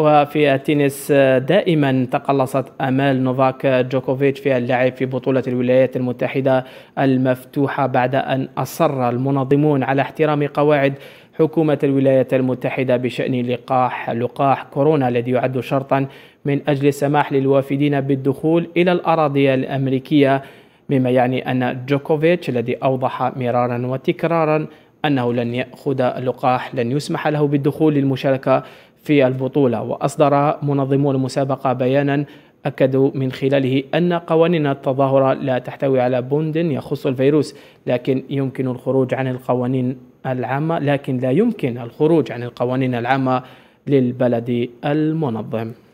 وفي التنس آه، دائما تقلصت امال نوفاك جوكوفيتش في اللعب في بطوله الولايات المتحده المفتوحه بعد ان اصر المنظمون على احترام قواعد حكومة الولايات المتحدة بشأن لقاح لقاح كورونا الذي يعد شرطا من أجل السماح للوافدين بالدخول إلى الأراضي الأمريكية مما يعني أن جوكوفيتش الذي أوضح مرارا وتكرارا أنه لن يأخذ اللقاح لن يسمح له بالدخول للمشاركة في البطولة وأصدر منظمو المسابقة بيانا أكدوا من خلاله أن قوانين التظاهرة لا تحتوي على بند يخص الفيروس لكن يمكن الخروج عن القوانين العامة لكن لا يمكن الخروج عن القوانين العامة للبلد المنظم